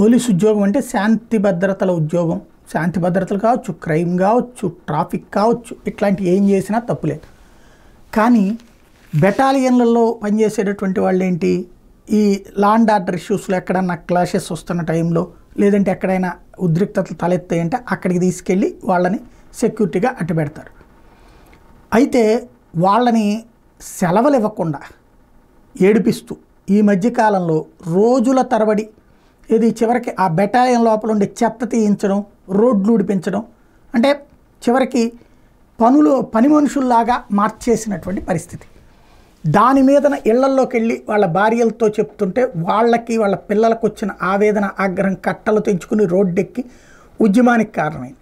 police ఉద్యోగం అంటే శాంతి భద్రతల ఉద్యోగం శాంతి భద్రతలు కావచ్చు క్రైమ్ కావచ్చు ట్రాఫిక్ కావచ్చు ఇట్లాంటి ఏం చేసినా తప్పులేదు కానీ బెటాలియన్లలో పనిచేసేటటువంటి వాళ్ళు ఏంటి ఈ లా అండ్ ఆర్డర్ ఇష్యూస్లో ఎక్కడన్నా క్లాషెస్ వస్తున్న టైంలో లేదంటే ఎక్కడైనా ఉద్రిక్తతలు తలెత్తాయంటే అక్కడికి తీసుకెళ్ళి వాళ్ళని సెక్యూరిటీగా అట్టు పెడతారు అయితే వాళ్ళని సెలవులు ఇవ్వకుండా ఏడిపిస్తూ ఈ మధ్యకాలంలో రోజుల తరబడి ఇది చివరికి ఆ బెటాలియన్ లోపల ఉండే చెత్త తీయించడం రోడ్లు ఉడిపించడం అంటే చివరికి పనులు పని మనుషుల్లాగా మార్చేసినటువంటి పరిస్థితి దాని మీదన ఇళ్లల్లోకి వెళ్ళి వాళ్ళ భార్యలతో చెప్తుంటే వాళ్ళకి వాళ్ళ పిల్లలకు వచ్చిన ఆవేదన ఆగ్రహం కట్టలు తెంచుకుని రోడ్డెక్కి ఉద్యమానికి కారణమైంది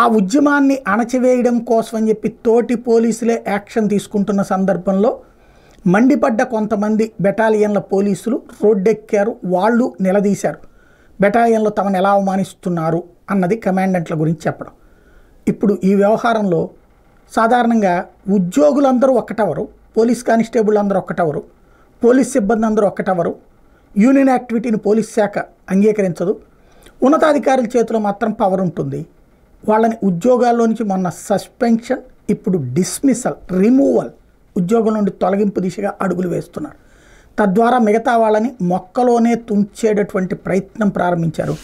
ఆ ఉద్యమాన్ని అణచివేయడం కోసం అని చెప్పి తోటి పోలీసులే యాక్షన్ తీసుకుంటున్న సందర్భంలో మండిపడ్డ కొంతమంది బెటాలియన్ల పోలీసులు రోడ్డెక్కారు వాళ్ళు నిలదీశారు బెటాలియన్లు తమను ఎలా అవమానిస్తున్నారు అన్నది కమాండెంట్ల గురించి చెప్పడం ఇప్పుడు ఈ వ్యవహారంలో సాధారణంగా ఉద్యోగులందరూ ఒక్కటవరు పోలీస్ కానిస్టేబుల్ అందరూ ఒక్కటవరు పోలీస్ సిబ్బంది అందరూ ఒక్కటవరు యూనియన్ యాక్టివిటీని పోలీస్ శాఖ అంగీకరించదు ఉన్నతాధికారుల చేతిలో మాత్రం పవర్ ఉంటుంది వాళ్ళని ఉద్యోగాల్లో నుంచి మొన్న సస్పెన్షన్ ఇప్పుడు డిస్మిసల్ రిమూవల్ ఉద్యోగం నుండి తొలగింపు దిశగా అడుగులు వేస్తున్నారు తద్వారా మిగతా వాళ్ళని మొక్కలోనే తుంచేటటువంటి ప్రయత్నం ప్రారంభించారు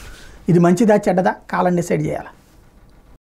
ఇది మంచిదా చెడ్డదా కాలం డిసైడ్ చేయాలా